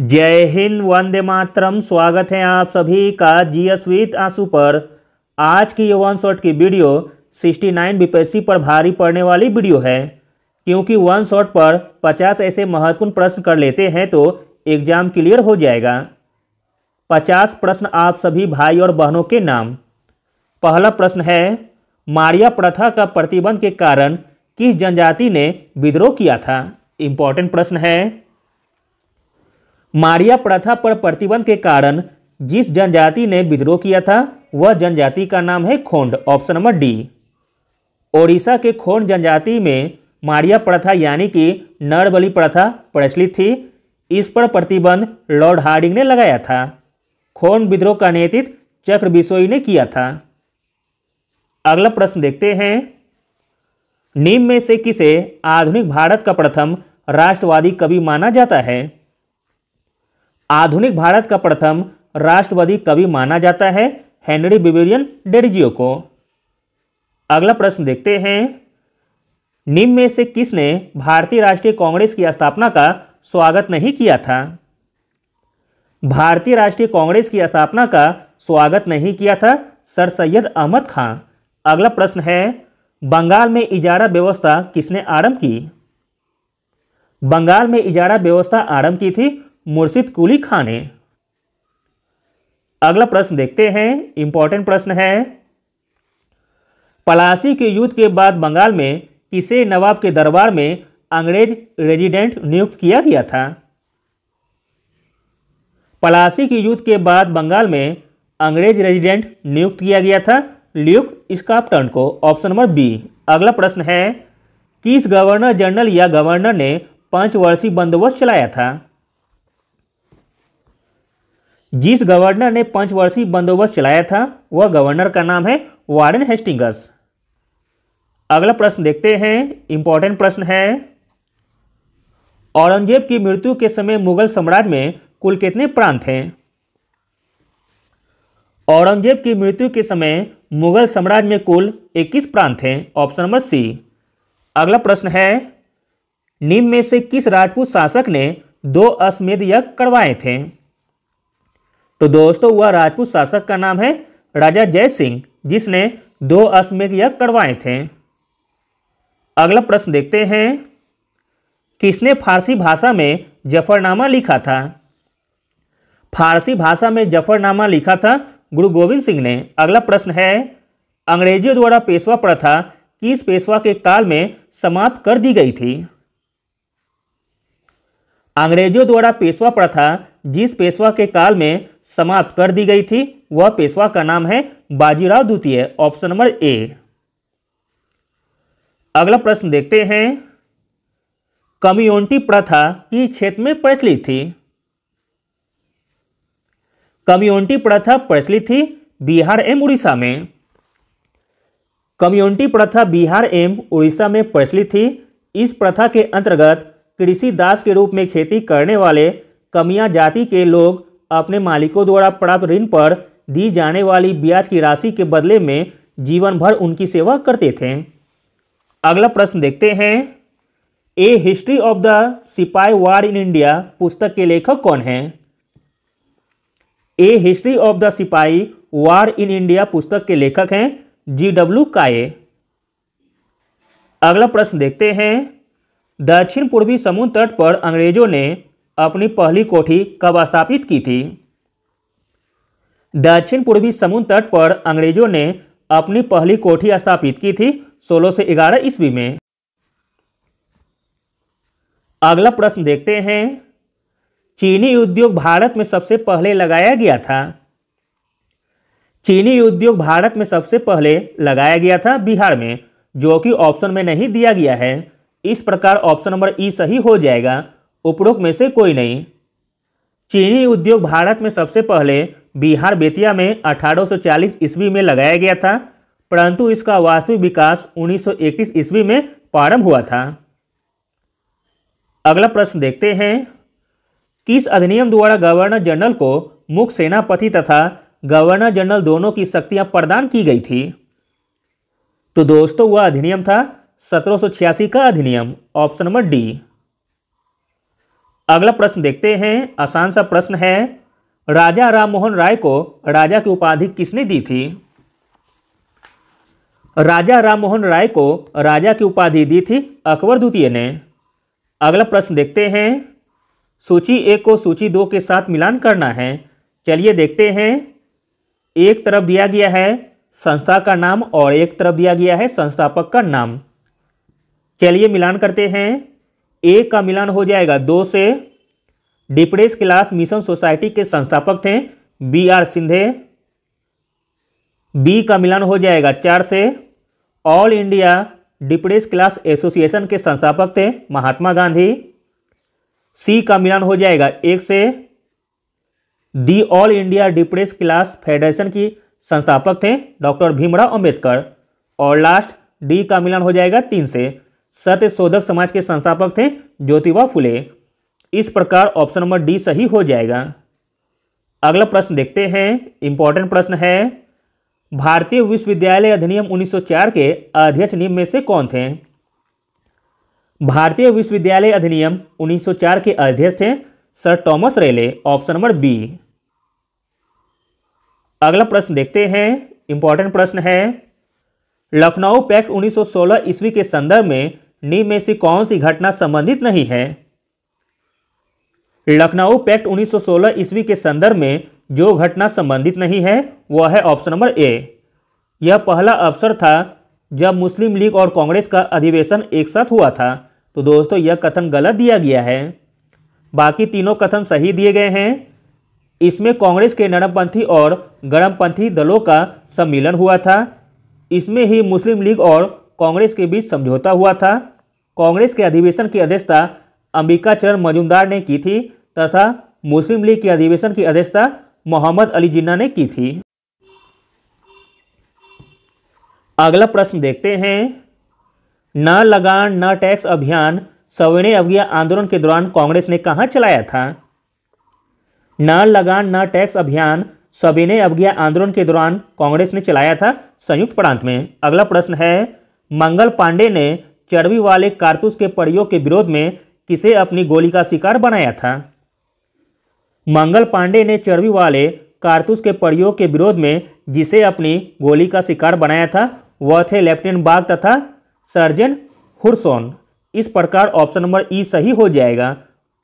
जय हिंद वंदे मातरम स्वागत है आप सभी का जी एस वीत आंसू पर आज की ये वन शॉट की वीडियो 69 नाइन बीपीएससी पर भारी पड़ने वाली वीडियो है क्योंकि वन शॉट पर 50 ऐसे महत्वपूर्ण प्रश्न कर लेते हैं तो एग्जाम क्लियर हो जाएगा 50 प्रश्न आप सभी भाई और बहनों के नाम पहला प्रश्न है मारिया प्रथा का प्रतिबंध के कारण किस जनजाति ने विद्रोह किया था इम्पॉर्टेंट प्रश्न है मारिया प्रथा पर प्रतिबंध के कारण जिस जनजाति ने विद्रोह किया था वह जनजाति का नाम है Khond option number D Odisha के खोंड जनजाति में मारिया प्रथा यानी कि नरबली प्रथा प्रचलित थी इस पर प्रतिबंध लॉर्ड हार्डिंग ने लगाया था खोंड विद्रोह का नेतृत्व चक्र बिशोई ने किया था अगला प्रश्न देखते हैं निम्न में से किसे आधुनिक भारत का प्रथम राष्ट्रवादी कवि माना जाता है आधुनिक भारत का प्रथम राष्ट्रवादी कवि माना जाता है हेनरी बिबेरियन डेडिजियो को अगला प्रश्न देखते हैं निम्न में से किसने भारतीय राष्ट्रीय कांग्रेस की स्थापना का स्वागत नहीं किया था भारतीय राष्ट्रीय कांग्रेस की स्थापना का स्वागत नहीं किया था सर सैयद अहमद खां अगला प्रश्न है बंगाल में इजारा व्यवस्था किसने आरंभ की बंगाल में इजारा व्यवस्था आरंभ की थी मुर्शिद कुली खां ने अगला प्रश्न देखते हैं इंपॉर्टेंट प्रश्न है पलासी के युद्ध के बाद बंगाल में किसे नवाब के दरबार में अंग्रेज रेजिडेंट नियुक्त किया गया था पलासी के युद्ध के बाद बंगाल में अंग्रेज रेजिडेंट नियुक्त किया गया था ल्यूक स्काप्टन को ऑप्शन नंबर बी अगला प्रश्न है किस गवर्नर जनरल या गवर्नर ने पांच वर्षीय बंदोबस्त चलाया था जिस गवर्नर ने पंचवर्षीय बंदोबस्त चलाया था वह गवर्नर का नाम है वार्डन हेस्टिंगस अगला प्रश्न देखते हैं इंपॉर्टेंट प्रश्न है औरंगजेब की मृत्यु के समय मुगल साम्राज्य में कुल कितने प्रांत थे औरंगजेब की मृत्यु के समय मुगल साम्राज्य में कुल 21 प्रांत थे ऑप्शन नंबर सी अगला प्रश्न है निम्न में से किस राजपूत शासक ने दो अश्वमेध यज्ञ करवाए थे तो दोस्तों वह राजपूत शासक का नाम है राजा जय सिंह जिसने दो अश्वमेध यज्ञ करवाए थे अगला प्रश्न देखते हैं किसने फारसी भाषा में जफरनामा लिखा था फारसी भाषा में जफरनामा लिखा था गुरु गोविंद सिंह ने अगला प्रश्न है अंग्रेजों द्वारा पेशवा प्रथा किस पेशवा के काल में समाप्त कर दी गई थी अंग्रेजों द्वारा पेशवा प्रथा जिस पेशवा के काल में समाप्त कर दी गई थी वह पेशवा का नाम है बाजीराव द्वितीय ऑप्शन नंबर ए अगला प्रश्न देखते हैं कम्युनिटी प्रथा किस क्षेत्र में प्रचलित थी कम्युनिटी प्रथा प्रचलित थी बिहार एवं उड़ीसा में कम्युनिटी प्रथा बिहार एवं उड़ीसा में प्रचलित थी इस प्रथा के अंतर्गत कृषि दास के रूप में खेती करने वाले कमिया जाति के लोग अपने मालिकों द्वारा प्राप्त ऋण पर दी जाने वाली ब्याज की राशि के बदले में जीवन भर उनकी सेवा करते थे अगला प्रश्न देखते हैं ए हिस्ट्री ऑफ द सिपाही वार इन इंडिया पुस्तक के लेखक कौन हैं ए हिस्ट्री ऑफ द सिपाही वार इन इंडिया पुस्तक के लेखक हैं जी डब्ल्यू काये अगला प्रश्न देखते हैं दक्षिण पूर्वी समुद्र तट पर अंग्रेजों ने अपनी पहली कोठी कब स्थापित की थी दक्षिण पूर्वी समुद्र तट पर अंग्रेजों ने अपनी पहली कोठी स्थापित की थी सोलह से ग्यारह ईस्वी में अगला प्रश्न देखते हैं चीनी उद्योग भारत में सबसे पहले लगाया गया था चीनी उद्योग भारत में सबसे पहले लगाया गया था बिहार में जो कि ऑप्शन में नहीं दिया गया है इस प्रकार ऑप्शन नंबर ई सही हो जाएगा उपरोक्त में से कोई नहीं चीनी उद्योग भारत में सबसे पहले बिहार बेतिया में 1840 ईस्वी में लगाया गया था परंतु इसका वास्तविक विकास 1931 ईस्वी में प्रारंभ हुआ था अगला प्रश्न देखते हैं किस अधिनियम द्वारा गवर्नर जनरल को मुख्य सेनापति तथा गवर्नर जनरल दोनों की शक्तियां प्रदान की गई थी तो दोस्तों वह अधिनियम था सत्रह का अधिनियम ऑप्शन नंबर डी अगला प्रश्न देखते हैं आसान सा प्रश्न है राजा राम मोहन राय को राजा की उपाधि किसने दी थी राजा राम मोहन राय को राजा की उपाधि दी थी अकबर द्वितीय ने अगला प्रश्न देखते हैं सूची एक को सूची दो के साथ मिलान करना है चलिए देखते हैं एक तरफ दिया गया है संस्था का नाम और एक तरफ दिया गया है संस्थापक का नाम चलिए मिलान करते हैं ए का मिलान हो जाएगा दो से डिप्रेस क्लास मिशन सोसाइटी के संस्थापक थे बी आर सिंधे बी का मिलान हो जाएगा चार से all India depress class association के संस्थापक थे महात्मा गांधी सी का मिलान हो जाएगा एक से the all India depress class federation की संस्थापक थे डॉक्टर भीमराव अंबेडकर और लास्ट डी का मिलान हो जाएगा तीन से सत्य शोधक समाज के संस्थापक थे ज्योतिबा फुले इस प्रकार ऑप्शन नंबर डी सही हो जाएगा अगला प्रश्न देखते हैं इंपॉर्टेंट प्रश्न है भारतीय विश्वविद्यालय अधिनियम 1904 के अध्यक्ष निम्न में से कौन थे भारतीय विश्वविद्यालय अधिनियम 1904 के अध्यक्ष थे sir Thomas Raleigh option number B अगला प्रश्न देखते हैं इंपॉर्टेंट प्रश्न है लखनऊ पैक्ट 1916 ईस्वी के संदर्भ में निम्न में से कौन सी घटना संबंधित नहीं है लखनऊ पैक्ट 1916 ईस्वी के संदर्भ में जो घटना संबंधित नहीं है वह है ऑप्शन नंबर ए यह पहला अवसर था जब मुस्लिम लीग और कांग्रेस का अधिवेशन एक साथ हुआ था तो दोस्तों यह कथन गलत दिया गया है बाकी तीनों कथन सही दिए गए हैं इसमें कांग्रेस के नरमपंथी और गर्मपंथी दलों का सम्मेलन हुआ था इसमें ही मुस्लिम लीग और कांग्रेस के बीच समझौता हुआ था कांग्रेस के अधिवेशन की अध्यक्षता अंबिका चरण मजूमदार ने की थी तथा मुस्लिम लीग के अधिवेशन की अध्यक्षता मोहम्मद अली जिन्ना ने की थी अगला प्रश्न देखते हैं न लगान न टैक्स अभियान सवर्ण अवज्ञा आंदोलन के दौरान कांग्रेस ने कहाँ चलाया था न लगान न टैक्स अभियान सविनय अवज्ञा आंदोलन के दौरान कांग्रेस ने चलाया था संयुक्त प्रांत में अगला प्रश्न है मंगल पांडे ने चर्बी वाले कारतूस के प्रयोग के विरोध में किसे अपनी गोली का शिकार बनाया था मंगल पांडे ने चर्बी वाले कारतूस के प्रयोग के विरोध में जिसे अपनी गोली का शिकार बनाया था वह थे लेफ्टिनेंट बाग तथा सर्जन हुरसोन इस प्रकार ऑप्शन नंबर ई सही हो जाएगा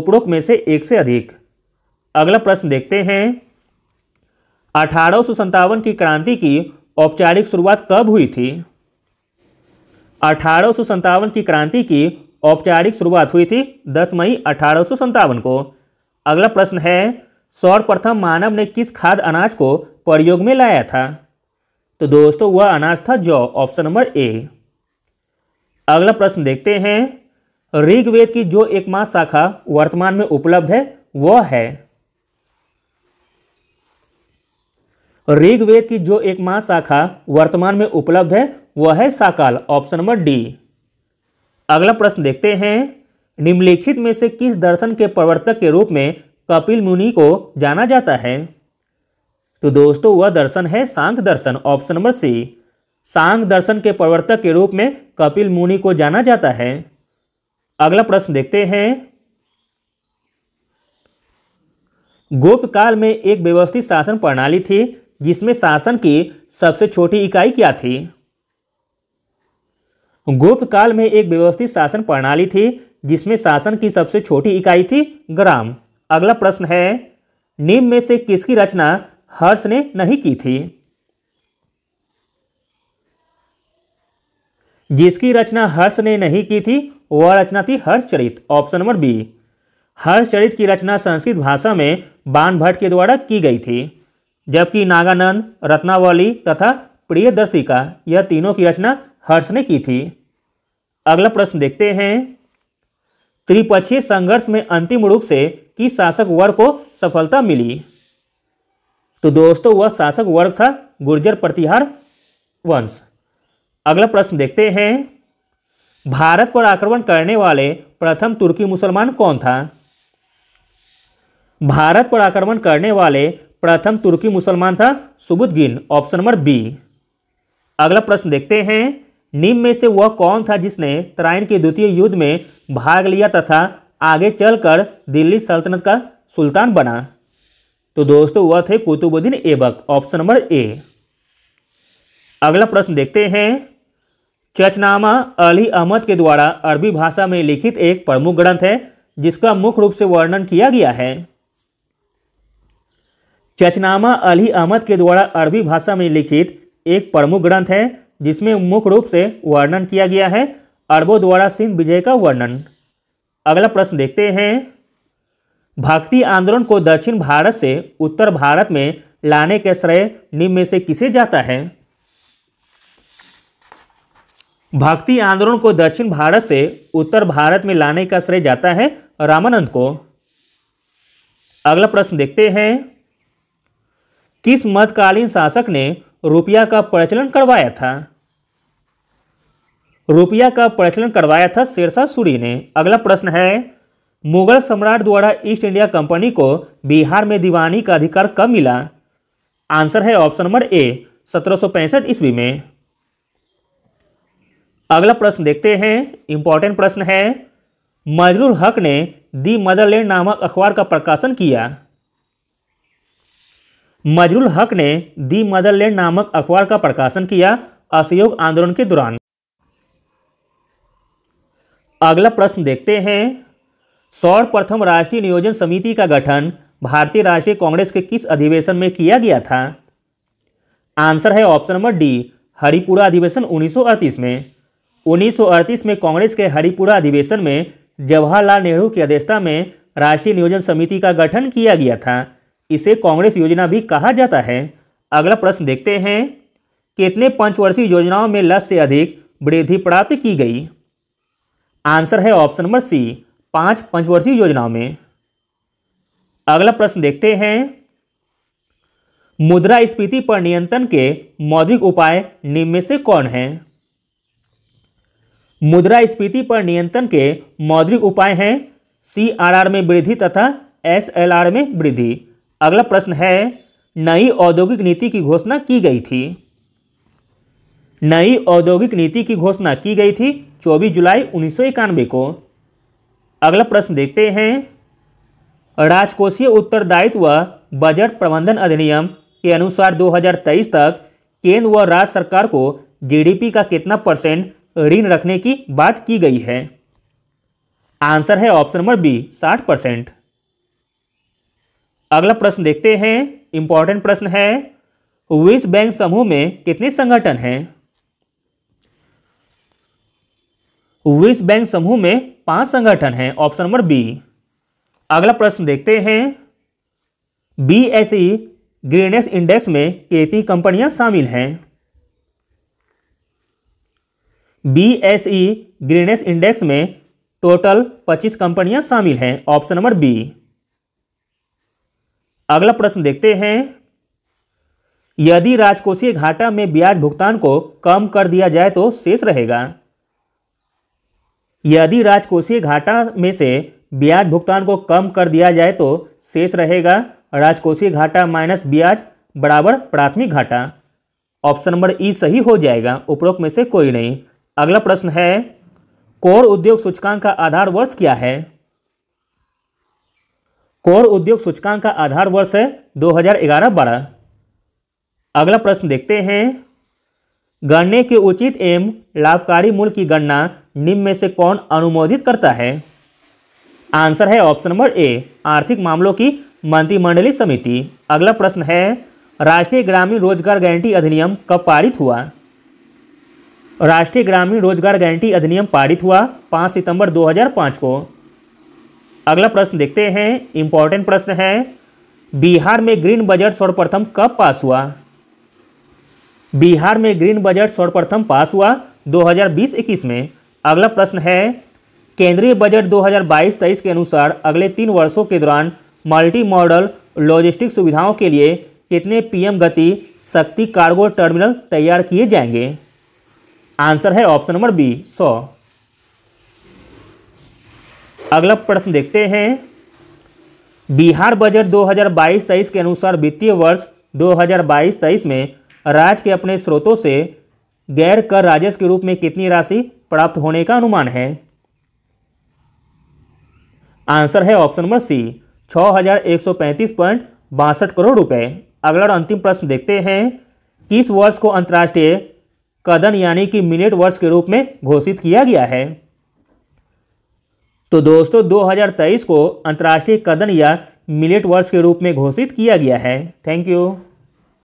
उपरोक्त में से एक से अधिक अगला प्रश्न देखते हैं अठारह की क्रांति की औपचारिक शुरुआत कब हुई थी अठारह की क्रांति की औपचारिक शुरुआत हुई थी 10 मई अठारह को अगला प्रश्न है सर्वप्रथम मानव ने किस खाद अनाज को प्रयोग में लाया था तो दोस्तों वह अनाज था जौ ऑप्शन नंबर ए अगला प्रश्न देखते हैं ऋग्वेद की जो एकमात्र शाखा वर्तमान में उपलब्ध है वह है ऋग्वेद की जो एक महाशाखा वर्तमान में उपलब्ध है वह है साकाल ऑप्शन नंबर डी अगला प्रश्न देखते हैं निम्नलिखित में से किस दर्शन के प्रवर्तक के रूप में कपिल मुनि को जाना जाता है तो दोस्तों वह दर्शन है सांख दर्शन ऑप्शन नंबर सी सांग दर्शन के प्रवर्तक के रूप में कपिल मुनि को जाना जाता है अगला प्रश्न देखते हैं गुप्त काल में एक व्यवस्थित शासन प्रणाली थी जिसमें शासन की सबसे छोटी इकाई क्या थी गुप्त काल में एक व्यवस्थित शासन प्रणाली थी जिसमें शासन की सबसे छोटी इकाई थी ग्राम अगला प्रश्न है निम्न में से किसकी रचना हर्ष ने नहीं की थी जिसकी रचना हर्ष ने नहीं की थी वह रचना थी Harshacharita option number B Harshacharita की रचना संस्कृत भाषा में बाण भट्ट के द्वारा की गई थी जबकि नागानंद रत्नावली तथा प्रियदर्शिका यह तीनों की रचना हर्ष ने की थी अगला प्रश्न देखते हैं त्रिपक्षीय संघर्ष में अंतिम रूप से किस शासक वर्ग को सफलता मिली तो दोस्तों वह शासक वर्ग था गुर्जर प्रतिहार वंश अगला प्रश्न देखते हैं भारत पर आक्रमण करने वाले प्रथम तुर्की मुसलमान कौन था भारत पर आक्रमण करने वाले प्रथम तुर्की मुसलमान था सुबुद्दीन ऑप्शन नंबर बी अगला प्रश्न देखते हैं निम्न में से वह कौन था जिसने तराइन के द्वितीय युद्ध में भाग लिया तथा आगे चलकर दिल्ली सल्तनत का सुल्तान बना तो दोस्तों वह थे Qutubuddin Aibak option number A अगला प्रश्न देखते हैं चचनामा अली अहमद के द्वारा अरबी भाषा में लिखित एक प्रमुख ग्रंथ है जिसका मुख्य रूप से वर्णन किया गया है चचनामा अली अहमद के द्वारा अरबी भाषा में लिखित एक प्रमुख ग्रंथ है जिसमें मुख्य रूप से वर्णन किया गया है अरबों द्वारा सिंध विजय का वर्णन अगला प्रश्न देखते हैं भक्ति आंदोलन को दक्षिण भारत से उत्तर भारत में लाने के श्रेय निम्न में से किसे जाता है भक्ति आंदोलन को दक्षिण भारत से उत्तर भारत में लाने का श्रेय जाता है रामानंद को अगला प्रश्न देखते हैं किस मध्यकालीन शासक ने रुपया का प्रचलन करवाया था रुपया का प्रचलन करवाया था शेरशाह सूरी ने अगला प्रश्न है मुगल सम्राट द्वारा ईस्ट इंडिया कंपनी को बिहार में दीवानी का अधिकार कब मिला आंसर है ऑप्शन नंबर ए सत्रह ईस्वी में अगला प्रश्न देखते हैं इंपॉर्टेंट प्रश्न है मजरूर हक ने दी मदरलैंड नामक अखबार का प्रकाशन किया मजरुल हक ने दी मदरलैंड नामक अखबार का प्रकाशन किया असहयोग आंदोलन के दौरान अगला प्रश्न देखते हैं सौर प्रथम राष्ट्रीय नियोजन समिति का गठन भारतीय राष्ट्रीय कांग्रेस के किस अधिवेशन में किया गया था आंसर है ऑप्शन नंबर डी हरिपुरा अधिवेशन उन्नीस में उन्नीस में कांग्रेस के हरिपुरा अधिवेशन में जवाहरलाल नेहरू की अध्यक्षता में राष्ट्रीय नियोजन समिति का गठन किया गया था इसे कांग्रेस योजना भी कहा जाता है अगला प्रश्न देखते हैं कितने पंचवर्षीय योजनाओं में लक्ष्य से अधिक वृद्धि प्राप्त की गई आंसर है ऑप्शन नंबर सी पांच पंचवर्षीय योजनाओं में अगला प्रश्न देखते हैं मुद्रा स्फीति पर नियंत्रण के मौद्रिक उपाय निम्न में से कौन है मुद्रा स्फीति पर नियंत्रण के मौद्रिक उपाय हैं सीआरआर में वृद्धि तथा एस में वृद्धि अगला प्रश्न है नई औद्योगिक नीति की घोषणा की गई थी नई औद्योगिक नीति की घोषणा की गई थी 24 जुलाई उन्नीस को अगला प्रश्न देखते हैं राजकोषीय उत्तरदायित्व बजट प्रबंधन अधिनियम के अनुसार 2023 तक केंद्र व राज्य सरकार को जीडीपी का कितना परसेंट ऋण रखने की बात की गई है आंसर है ऑप्शन नंबर बी साठ परसेंट अगला प्रश्न देखते हैं इंपॉर्टेंट प्रश्न है विश्व बैंक समूह में कितने संगठन हैं विश्व बैंक समूह में पांच संगठन हैं ऑप्शन नंबर बी अगला प्रश्न देखते हैं B S E Greenex index में कितनी कंपनियां शामिल हैं B S E Greenex index में टोटल 25 कंपनियां शामिल हैं ऑप्शन नंबर बी अगला प्रश्न देखते हैं यदि राजकोषीय घाटा में ब्याज भुगतान को कम कर दिया जाए तो शेष रहेगा यदि राजकोषीय घाटा में से ब्याज भुगतान को कम कर दिया जाए तो शेष रहेगा राजकोषीय घाटा माइनस ब्याज बराबर प्राथमिक घाटा ऑप्शन नंबर ई सही हो जाएगा उपरोक्त में से कोई नहीं अगला प्रश्न है कोर उद्योग सूचकांक का आधार वर्ष क्या है कोर उद्योग सूचकांक का आधार वर्ष है 2011-12 अगला प्रश्न देखते हैं गणने के उचित एवं लाभकारी मूल्य की गणना निम्न में से कौन अनुमोदित करता है आंसर है ऑप्शन नंबर ए आर्थिक मामलों की मंत्रिमंडलीय समिति अगला प्रश्न है राष्ट्रीय ग्रामीण रोजगार गारंटी अधिनियम कब पारित हुआ राष्ट्रीय ग्रामीण रोजगार गारंटी अधिनियम पारित हुआ 5 सितंबर 2005 को अगला प्रश्न देखते हैं इंपॉर्टेंट प्रश्न है बिहार में ग्रीन बजट सर्वप्रथम कब पास हुआ बिहार में ग्रीन बजट सर्वप्रथम पास हुआ 2020-21 में अगला प्रश्न है केंद्रीय बजट 2022-23 के अनुसार अगले तीन वर्षों के दौरान मल्टी मॉडल लॉजिस्टिक सुविधाओं के लिए कितने पीएम गति शक्ति कार्गो टर्मिनल तैयार किए जाएंगे आंसर है ऑप्शन नंबर बी सौ अगला प्रश्न देखते हैं बिहार बजट 2022-23 के अनुसार वित्तीय वर्ष 2022-23 में राज्य के अपने स्रोतों से गैर कर राजस्व के रूप में कितनी राशि प्राप्त होने का अनुमान है आंसर है ऑप्शन नंबर सी छः करोड़ रुपए अगला और अंतिम प्रश्न देखते हैं किस वर्ष को अंतर्राष्ट्रीय कदन यानी कि मिनट वर्ष के रूप में घोषित किया गया है तो दोस्तों 2023 को अंतर्राष्ट्रीय कदन या मिलेट वर्ष के रूप में घोषित किया गया है थैंक यू